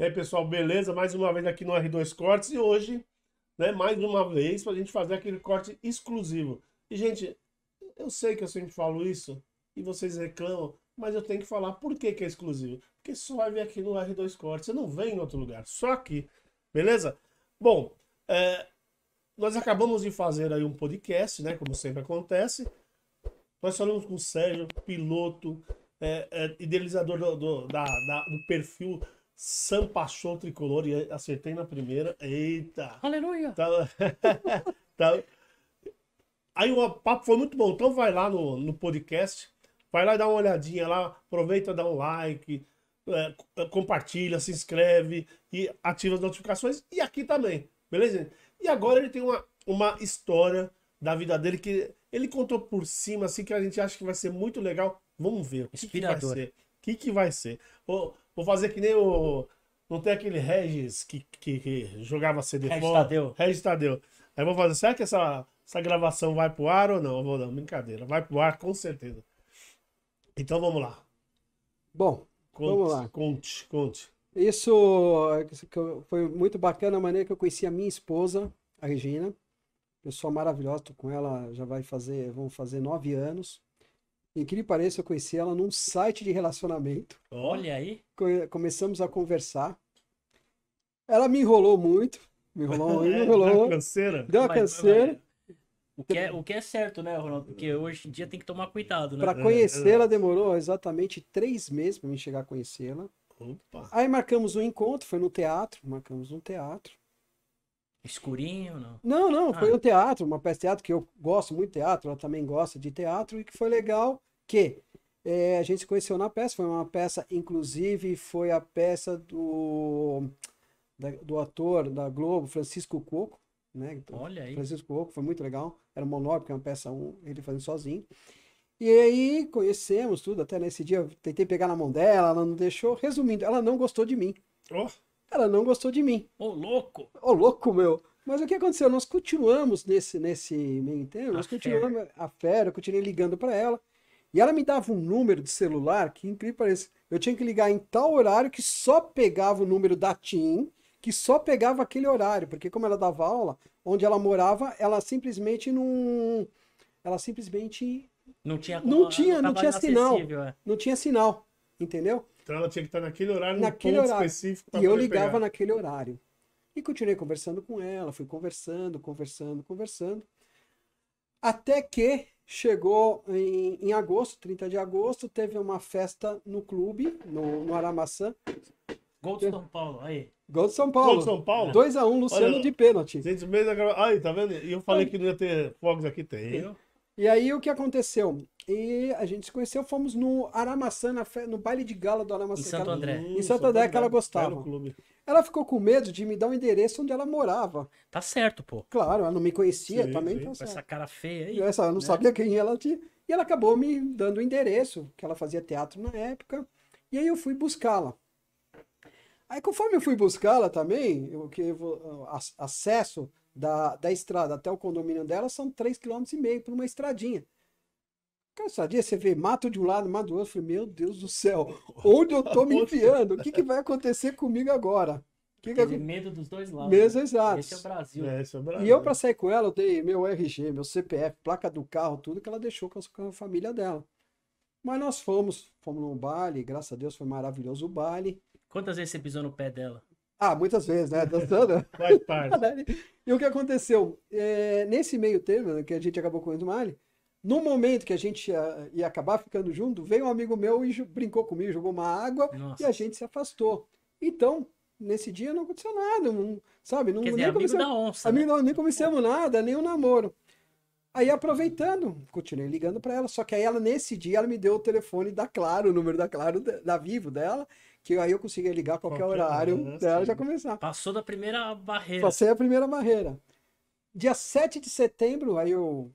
E aí, pessoal, beleza? Mais uma vez aqui no R2 Cortes e hoje, né, mais uma vez, para a gente fazer aquele corte exclusivo. E, gente, eu sei que eu sempre falo isso e vocês reclamam, mas eu tenho que falar por que, que é exclusivo. Porque só vai vir aqui no R2 Cortes, você não vem em outro lugar, só aqui, beleza? Bom, é, nós acabamos de fazer aí um podcast, né, como sempre acontece. Nós falamos com o Sérgio, piloto, é, é, idealizador do, do, da, da, do perfil Sampassou o tricolor e acertei na primeira. Eita! Aleluia! Tá... tá... Aí o papo foi muito bom. Então vai lá no, no podcast, vai lá e dá uma olhadinha lá, aproveita, dá um like, é, é compartilha, se inscreve e ativa as notificações. E aqui também, beleza? E agora ele tem uma, uma história da vida dele que ele contou por cima, assim, que a gente acha que vai ser muito legal. Vamos ver. O que, que vai ser? O que, que vai ser? Oh, Vou fazer que nem o. Não tem aquele Regis que, que, que jogava CD Regis fora? Tadeu. Regis Tadeu. Aí vou fazer, será que essa, essa gravação vai pro ar ou não? Eu vou não, brincadeira. Vai pro ar com certeza. Então vamos lá. Bom, conte, vamos lá. Conte, conte. Isso é foi muito bacana a maneira que eu conheci a minha esposa, a Regina. Pessoa maravilhosa, tô com ela já vai fazer, vão fazer nove anos incrível que pareça, eu conheci ela num site de relacionamento. Olha aí. Começamos a conversar. Ela me enrolou muito. Me enrolou, é, me enrolou. Deu uma canseira. Deu uma mas, canseira. Mas, o, que é, o que é certo, né, Ronaldo? Porque hoje em dia tem que tomar cuidado, né? Pra é, conhecê-la demorou exatamente três meses para mim chegar a conhecê-la. Aí marcamos um encontro, foi no teatro, marcamos um teatro. Escurinho, não? Não, não, ah. foi um teatro, uma peça de teatro, que eu gosto muito de teatro, ela também gosta de teatro, e que foi legal que é, a gente se conheceu na peça, foi uma peça, inclusive, foi a peça do, da, do ator da Globo, Francisco Coco, né? Então, Olha aí. Francisco Coco, foi muito legal, era um monólogo, que é uma peça, um, ele fazendo sozinho. E aí conhecemos tudo, até nesse dia tentei pegar na mão dela, ela não deixou. Resumindo, ela não gostou de mim. Oh. Ela não gostou de mim. Ô, louco! Ô, louco, meu! Mas o que aconteceu? Nós continuamos nesse, nesse meio inteiro, nós a continuamos fera. a fera, eu continuei ligando para ela. E ela me dava um número de celular que, incrível parece, eu tinha que ligar em tal horário que só pegava o número da TIM, que só pegava aquele horário, porque como ela dava aula, onde ela morava, ela simplesmente não... Ela simplesmente... Não tinha... Não tinha, não tinha sinal. É. Não tinha sinal, entendeu? Então ela tinha que estar naquele horário, naquele ponto horário. específico. E eu ligava pegar. naquele horário. E continuei conversando com ela, fui conversando, conversando, conversando. Até que chegou em, em agosto, 30 de agosto, teve uma festa no clube, no, no Aramaçã. Gol do São Paulo, aí. Gol do São Paulo. Gol de São Paulo. 2x1, um, Luciano Olha, de pênalti. Gente, mesmo Aí, tá vendo? E eu falei aí. que não ia ter fogos aqui, tem. Eu? E aí o que aconteceu? E a gente se conheceu, fomos no Aramaçã, no baile de gala do Aramaçã. Em Santo ela, André. Em Santo André, que ela gostava. Ela ficou com medo de me dar o um endereço onde ela morava. Tá certo, pô. Claro, ela não me conhecia sim, também. Sim. Tá certo. Essa cara feia aí. E essa, ela não né? sabia quem ela tinha. E ela acabou me dando o endereço, que ela fazia teatro na época. E aí eu fui buscá-la. Aí conforme eu fui buscá-la também, eu que acesso da, da estrada até o condomínio dela são 3,5 km por uma estradinha. Cara, estradinha? Você vê mato de um lado, mato do outro. Eu falei, meu Deus do céu, onde eu tô me enfiando? O que, que vai acontecer comigo agora? Que que... medo dos dois lados. Mesmo, né? exato. Esse é o Brasil. É, esse é o Brasil. E eu, para sair com ela, eu dei meu RG, meu CPF, placa do carro, tudo que ela deixou com a família dela. Mas nós fomos, fomos num baile, graças a Deus foi maravilhoso o baile. Quantas vezes você pisou no pé dela? Ah, muitas vezes, né? Dançando. Faz parte. e o que aconteceu? É, nesse meio termo, né, que a gente acabou comendo Mali, no momento que a gente ia, ia, acabar ficando junto, veio um amigo meu e brincou comigo, jogou uma água Nossa. e a gente se afastou. Então, nesse dia não aconteceu nada, não, sabe? Não, Quer dizer, nem amigo da onça. Amigo, né? não, nem começamos nada, nem o namoro. Aí aproveitando, continuei ligando para ela, só que aí ela nesse dia ela me deu o telefone da Claro, o número da Claro da Vivo dela, que aí eu conseguia ligar qualquer, qualquer horário dela já começar. Passou da primeira barreira. Passei a primeira barreira. Dia 7 de setembro, aí eu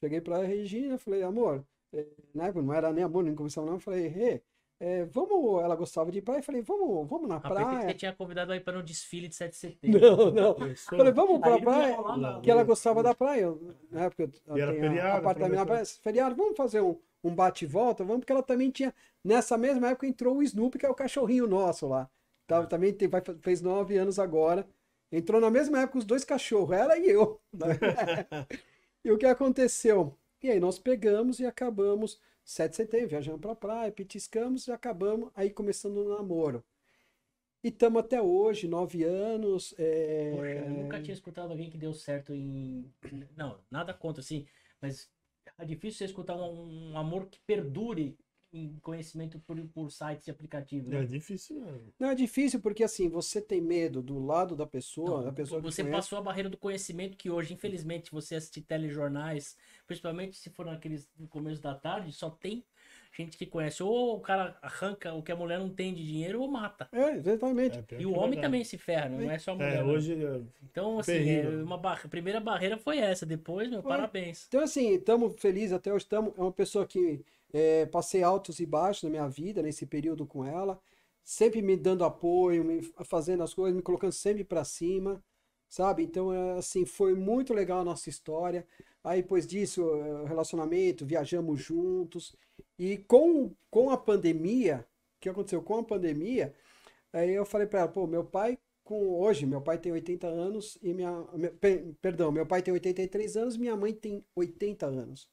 cheguei pra Regina, falei, amor, eh, né, não era nem amor, nem comissão não, falei, Rê, é, vamos, ela gostava de praia, falei, vamos, vamos na ah, praia. Que você tinha convidado aí para um desfile de 7 de setembro. Não, não. eu Falei, vamos para a praia, rolar, que ela gostava da praia. Na né, época eu, e era feriado, apartamento feriado, vamos fazer um, um bate e volta, vamos, porque ela também tinha. Nessa mesma época entrou o Snoop, que é o cachorrinho nosso lá. Tá, é. também tem, vai, fez nove anos agora. Entrou na mesma época os dois cachorros, ela e eu. Né? e o que aconteceu? E aí nós pegamos e acabamos 7 de setembro, viajamos pra praia, petiscamos e acabamos aí começando o um namoro. E estamos até hoje, nove anos. É... Poxa, eu nunca tinha escutado alguém que deu certo em. Não, nada contra, assim. Mas é difícil você escutar um, um amor que perdure em conhecimento por, por sites e aplicativos. Né? É difícil não. Não, é difícil porque assim, você tem medo do lado da pessoa, da pessoa Você passou a barreira do conhecimento que hoje, infelizmente, você assiste telejornais, principalmente se for naqueles no começo da tarde, só tem gente que conhece. Ou o cara arranca o que a mulher não tem de dinheiro ou mata. É, exatamente. É, e o é homem também se ferra, não é só a é, mulher. É, hoje. Então, assim, é uma bar... a primeira barreira foi essa. Depois, meu, é. parabéns. Então, assim, estamos felizes até hoje. Tamo... É uma pessoa que é, passei altos e baixos na minha vida, nesse período com ela. Sempre me dando apoio, me fazendo as coisas, me colocando sempre para cima sabe? Então, assim, foi muito legal a nossa história. Aí, depois disso, relacionamento, viajamos juntos. E com, com a pandemia, o que aconteceu com a pandemia, aí eu falei para ela, pô, meu pai com hoje, meu pai tem 80 anos e minha, perdão, meu pai tem 83 anos, minha mãe tem 80 anos.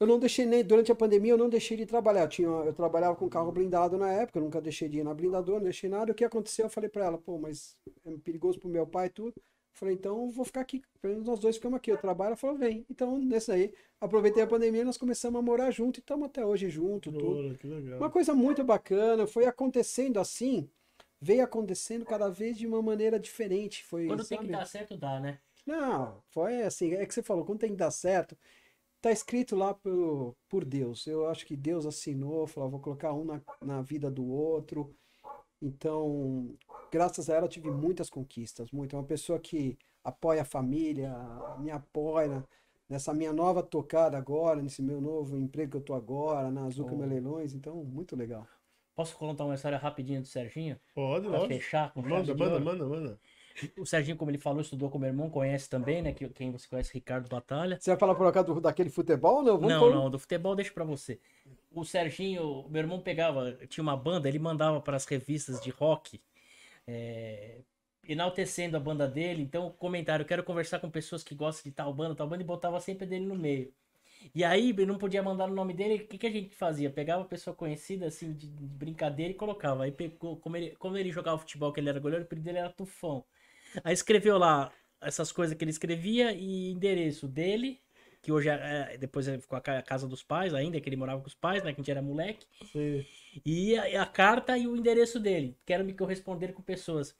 Eu não deixei nem durante a pandemia eu não deixei de trabalhar. Eu tinha, eu trabalhava com carro blindado na época, eu nunca deixei de ir na blindadora, não deixei nada. O que aconteceu? Eu falei para ela, pô, mas é perigoso pro meu pai e tudo. Falei, então vou ficar aqui. nós dois ficamos aqui. Eu trabalho, ela falou, vem. Então, nessa aí, aproveitei a pandemia, nós começamos a morar junto e estamos até hoje junto. Tudo. Uma coisa muito bacana, foi acontecendo assim, veio acontecendo cada vez de uma maneira diferente. Foi, quando sabe? tem que dar certo, dá, né? Não, foi assim, é que você falou, quando tem que dar certo, tá escrito lá por, por Deus. Eu acho que Deus assinou, falou, vou colocar um na, na vida do outro. Então, graças a ela, eu tive muitas conquistas, muito. É uma pessoa que apoia a família, me apoia nessa minha nova tocada agora, nesse meu novo emprego que eu tô agora, na Azuca oh. Leilões. Então, muito legal. Posso contar uma história rapidinha do Serginho? Pode, pra fechar com manda, manda, manda, manda. O Serginho, como ele falou, estudou com meu irmão, conhece também, né? Que, quem você conhece, Ricardo Batalha. Você vai falar por acaso daquele futebol não? não, por... não, do futebol deixa pra você o Serginho, meu irmão pegava, tinha uma banda, ele mandava para as revistas de rock, é, enaltecendo a banda dele. Então, comentário, quero conversar com pessoas que gostam de tal banda, tal banda, e botava sempre dele no meio. E aí, não podia mandar o nome dele, o que, que a gente fazia? Pegava pessoa conhecida, assim, de brincadeira e colocava. Aí, pegou, como, ele, como ele jogava futebol, que ele era goleiro, o apelido dele era Tufão. Aí escreveu lá essas coisas que ele escrevia e endereço dele, que hoje é, é depois é, ficou a casa dos pais ainda, que ele morava com os pais, né? Que a gente era moleque. Sim. E a, a, carta e o endereço dele. Quero me corresponder com pessoas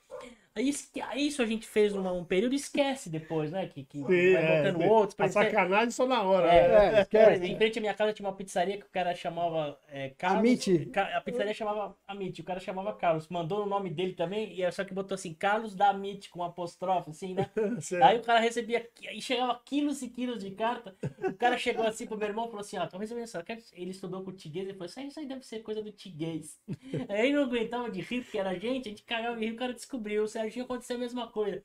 isso a gente fez num um período esquece depois, né? Que, que Sim, vai voltando é, outros. A sacanagem só na hora. É, né? é, esquece. Em frente à minha casa tinha uma pizzaria que o cara chamava é, Carlos. Amit. A pizzaria chamava Amit, o cara chamava Carlos. Mandou o nome dele também, e é só que botou assim, Carlos da Amit, com apostrofe, assim, né? Sim. Aí o cara recebia, e chegava quilos e quilos de carta. O cara chegou assim pro meu irmão e falou assim, ó, ah, tô recebendo essa Ele estudou com o Tiguez, e falou, isso aí, isso aí deve ser coisa do Tiguez. aí não aguentava de rir, porque era gente, a gente cagava e o cara descobriu, certo? Serginho aconteceu a mesma coisa.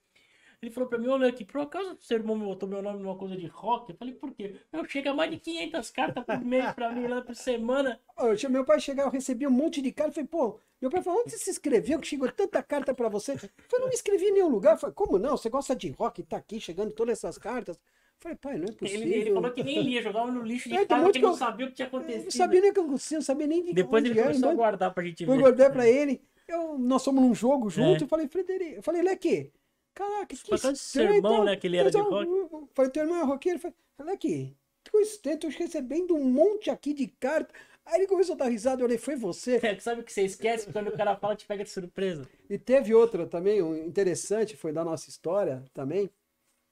Ele falou pra mim, ô aqui por acaso seu irmão me botou meu nome numa coisa de rock? Eu falei, por quê? Eu chego a mais de 500 cartas por mês pra mim lá por semana. Eu, meu pai chegar, eu recebi um monte de cartas. Eu falei, pô, meu pai falou, onde você se inscreveu que chegou tanta carta pra você? Eu falei, não me inscrevi em nenhum lugar. Eu falei, como não? Você gosta de rock? Tá aqui chegando todas essas cartas. Eu falei, pai, não é possível. Ele, ele falou que nem lia, jogava no lixo de é, casa, porque eu, não sabia o que tinha acontecido. Não sabia nem o que acontecia, não sabia nem de Depois ele começou era, a guardar pra gente ver. Eu guardar pra ele. Eu, nós fomos num jogo junto, é. eu falei, Frederico, eu falei, Leque, caraca, que tá estranho. sermão, então. né, que ele era de então, rock. Eu falei, teu irmão é roqueiro? Eu falei, Leque, tu estranho, tô recebendo um monte aqui de carta. Aí ele começou a dar risada, eu olhei, foi você. É, sabe o que você esquece? Quando o cara fala, te pega de surpresa. E teve outra também, um interessante, foi da nossa história também,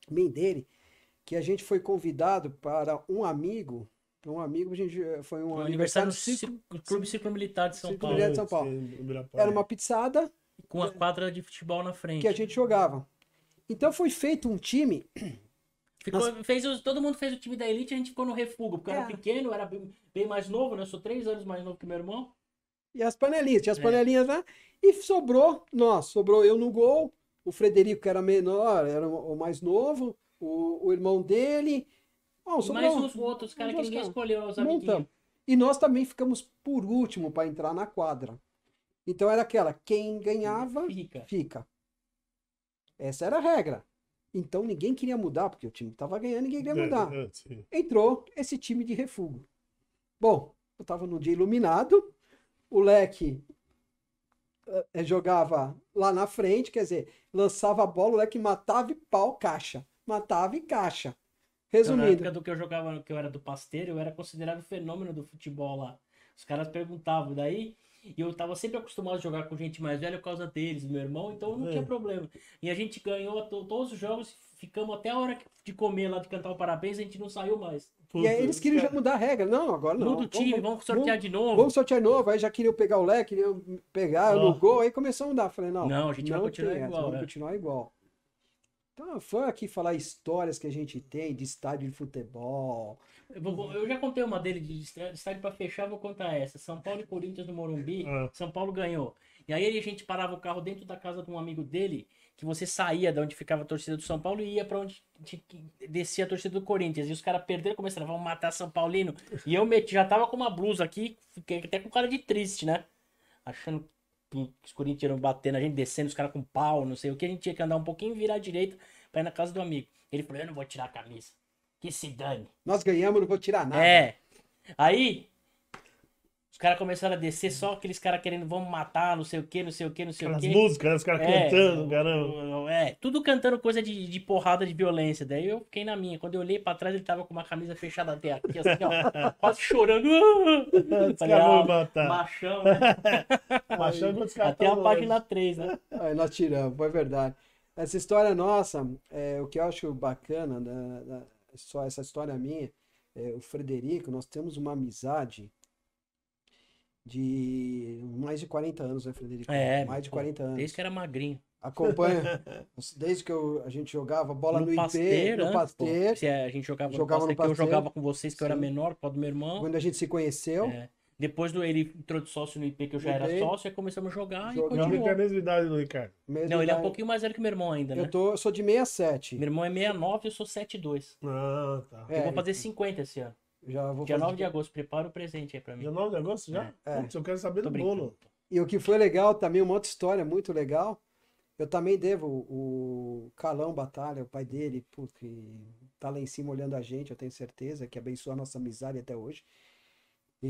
bem dele, que a gente foi convidado para um amigo um amigo, a gente eh, foi um, um aniversário, do Clube Ciclo Militar de São Ciclo Paulo. Militar de São Paulo. Era uma pizzada com a quadra de futebol na frente que a gente jogava. Então foi feito um time. Ficou, fez todo mundo fez o time da elite, a gente ficou no refúgio porque é. era pequeno, era bem, bem, mais novo, né? Eu sou três anos mais novo que meu irmão. E as panelinhas, tinha as é. panelinhas lá. E sobrou nós, sobrou eu no gol, o Frederico, que era menor, era o mais novo, o, o irmão dele, ah, mais uns outros caras que ninguém escolheu os então. amiguinhos. E nós também ficamos por último para entrar na quadra. Então era aquela, quem ganhava, fica. fica. Essa era a regra. Então ninguém queria mudar, porque o time estava ganhando, ninguém queria é, mudar. É, Entrou esse time de refúgio. Bom, eu estava num dia iluminado, o leque eh, eh, jogava lá na frente, quer dizer, lançava a bola, o leque matava e pau, caixa. Matava e caixa. Então, Resumido. na época do que eu jogava, que eu era do Pasteiro, eu era considerado fenômeno do futebol lá. Os caras perguntavam, daí e eu tava sempre acostumado a jogar com gente mais velha por causa deles, meu irmão, então não é. tinha problema. E a gente ganhou todos os jogos, ficamos até a hora de comer lá, de cantar o parabéns, a gente não saiu mais. Puta, e aí eles queriam já mudar a regra. Não, agora não. Muda o time, vamos, vamos sortear vamos, de novo. Vamos sortear de novo. Aí já queriam pegar o leque, queriam pegar oh. no gol, aí começou a mudar. Falei, não. Não, a gente não vai continuar tem, igual. Vamos né? continuar igual. Então, foi aqui falar histórias que a gente tem de estádio de futebol. Eu, vou, eu já contei uma dele de estádio para fechar, vou contar essa. São Paulo e Corinthians no Morumbi, é. São Paulo ganhou. E aí a gente parava o carro dentro da casa de um amigo dele, que você saía da onde ficava a torcida do São Paulo e ia para onde descia a torcida do Corinthians. E os caras perderam, começaram, a matar São Paulino. E eu meti, já tava com uma blusa aqui, fiquei até com cara de triste, né? Achando os corintianos batendo, a gente descendo, os caras com pau, não sei o que, a gente tinha que andar um pouquinho, virar direito pra ir na casa do amigo. Ele falou, eu não vou tirar a camisa. Que se dane. Nós ganhamos, não vou tirar nada. É. Aí, os caras começaram a descer, só aqueles caras querendo vamos matar, não sei o que, não sei o que, não sei Aquelas o que. As músicas, né? os caras é, cantando, caramba. É, tudo cantando coisa de, de porrada, de violência. Daí eu fiquei na minha. Quando eu olhei pra trás, ele tava com uma camisa fechada até aqui, assim, ó, quase chorando. Falei, ah, matar. Machão, né? machão é Até a página 3, né? Aí nós tiramos, foi verdade. Essa história nossa, é, o que eu acho bacana, da, da, só essa história minha, é, o Frederico, nós temos uma amizade de mais de 40 anos, né, Frederico? É, mais de 40 anos. Desde que era magrinho. Acompanha. Desde que eu, a gente jogava bola no, no pasteiro, IP, no né? pasteiro. Se é, a gente jogava, jogava no, pasteiro, no pasteiro. eu jogava com vocês, que eu era menor, por do meu irmão. Quando a gente se conheceu. É. Depois do, ele entrou de sócio no IP, que eu já Mudei. era sócio, aí começamos a jogar Jogando. e continuou. Ele é a mesma idade do Ricardo. Mesma não, idade. ele é um pouquinho mais velho que meu irmão ainda, né? Eu, tô, eu sou de 67. Meu irmão é 69 e eu sou 72. Ah, tá. É, eu vou é. fazer 50 esse ano. Já vou Dia 9 de agosto, prepara o presente aí pra mim. Dia 9 de agosto já? É. Putz, eu quero saber Tô do brincando. bolo. E o que foi legal também, uma outra história muito legal. Eu também devo o Calão Batalha, o pai dele, porque tá lá em cima olhando a gente, eu tenho certeza, que abençoa a nossa amizade até hoje. E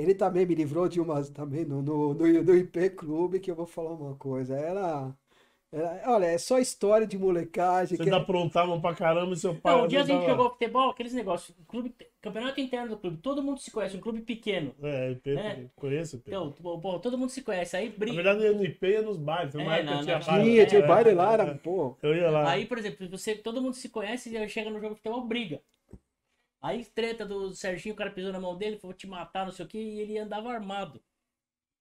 ele também me livrou de umas também no, no, no, no IP Clube, que eu vou falar uma coisa. Era era, olha, é só história de molecagem. Vocês que... É- aprontavam pra caramba e seu pai. Não, um dia a gente jogou futebol, aqueles negócios. Clube, campeonato interno do clube, todo mundo se conhece, um clube pequeno. É, IP, é, né? conheço. IP. Então, pô, todo mundo se conhece, aí briga. Na verdade, no IP é nos bares. Foi uma é, época tinha Tinha, tinha é, baile lá, era, pô. Eu ia lá. Aí, por exemplo, você, todo mundo se conhece e chega no jogo de futebol, briga. Aí, treta do Serginho, o cara pisou na mão dele, falou te matar, não sei o que, e ele andava armado.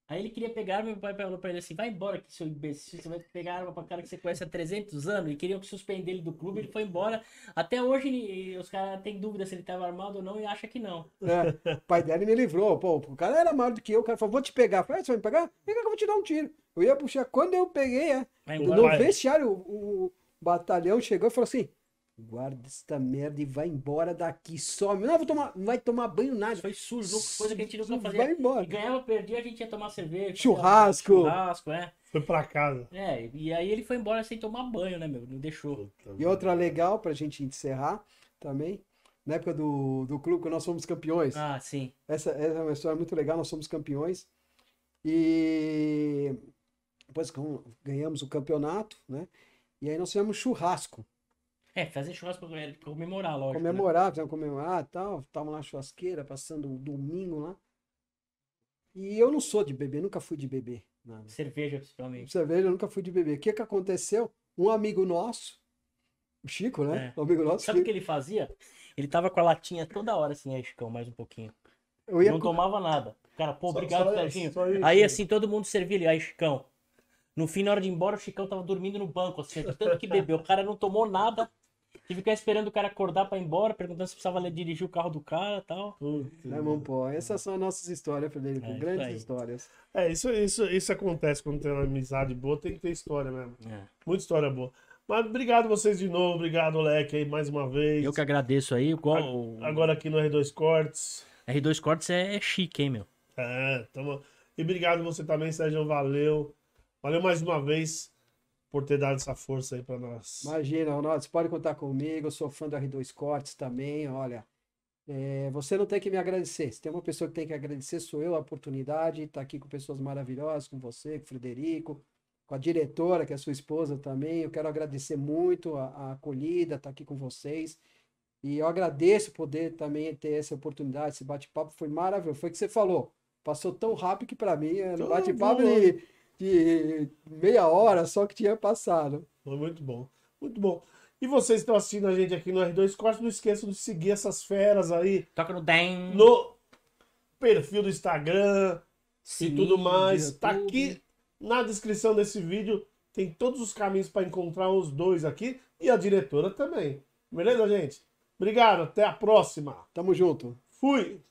Aí ele queria pegar meu pai falou pra ele assim: vai embora, que seu imbecil, você vai pegar arma pra cara que você conhece há 300 anos. E queriam que suspender ele do clube, ele foi embora. Até hoje os caras têm dúvida se ele tava armado ou não e acha que não. É, o pai dele me livrou. Pô, o cara era maior do que eu, o cara falou: vou te pegar. Eu falei: ah, você vai me pegar? Vem que eu vou te dar um tiro. Eu ia puxar. Quando eu peguei, é, embora, no vai. vestiário, o, o batalhão chegou e falou assim: Guarda esta merda e vai embora daqui. só. Não, vou tomar, não vai tomar banho nada. Foi sujo, coisa que a gente nunca fazia. Vai embora. E ganhava, perdia, a gente ia tomar cerveja. Churrasco. Churrasco, é. Foi pra casa. É, e aí ele foi embora sem tomar banho, né, meu? Não deixou. E outra legal pra gente encerrar também. Na época do, do clube, que nós fomos campeões. Ah, sim. Essa, essa é uma história muito legal, nós fomos campeões. E depois ganhamos o campeonato, né? E aí nós fizemos churrasco. É, fazer churrasco pra comemorar, lógico. Né? Comemorar, né? precisava comemorar e tal. tava lá na churrasqueira, passando o domingo lá. E eu não sou de beber, nunca fui de beber. Nada. Cerveja, principalmente. Cerveja, eu nunca fui de beber. O que que aconteceu? Um amigo nosso, o Chico, né? É. Um amigo nosso. Sabe o que ele fazia? Ele tava com a latinha toda hora, assim, aí, Chicão, mais um pouquinho. Eu ia não com... tomava nada. Cara, pô, só, obrigado, Serginho. Aí, assim, todo mundo servia Aí, Chicão. No fim, na hora de ir embora, o Chicão tava dormindo no banco, assim, tanto que bebeu. O cara não tomou nada. Tive que ficar esperando o cara acordar pra ir embora, perguntando se precisava dirigir o carro do cara e tal. Putz. Não, pô, essas são as nossas histórias, Frederico. É, grandes histórias. É, isso, isso, isso acontece quando tem uma amizade boa, tem que ter história mesmo. É. Muita história boa. Mas obrigado vocês de novo, obrigado, Leque, aí mais uma vez. Eu que agradeço aí. Agora aqui no R2 Cortes. R2 Cortes é, é chique, hein, meu? É, tamo... E obrigado você também, Sérgio, valeu. Valeu mais uma vez por ter dado essa força aí para nós. Imagina, Ronaldo, você pode contar comigo, eu sou fã do R2 Cortes também, olha. É, você não tem que me agradecer. Se tem uma pessoa que tem que agradecer, sou eu a oportunidade de estar aqui com pessoas maravilhosas, com você, com o Frederico, com a diretora, que é sua esposa também. Eu quero agradecer muito a, a acolhida, estar aqui com vocês. E eu agradeço poder também ter essa oportunidade, esse bate-papo foi maravilhoso. Foi o que você falou. Passou tão rápido que para mim, no é, bate-papo, e de meia hora só que tinha passado. foi Muito bom, muito bom. E vocês estão assistindo a gente aqui no R2 Corte, não esqueçam de seguir essas feras aí. Toca no DEM. No perfil do Instagram Sim, e tudo mais. Tá tudo. aqui na descrição desse vídeo. Tem todos os caminhos para encontrar os dois aqui e a diretora também. Beleza, gente? Obrigado, até a próxima. Tamo junto. Fui!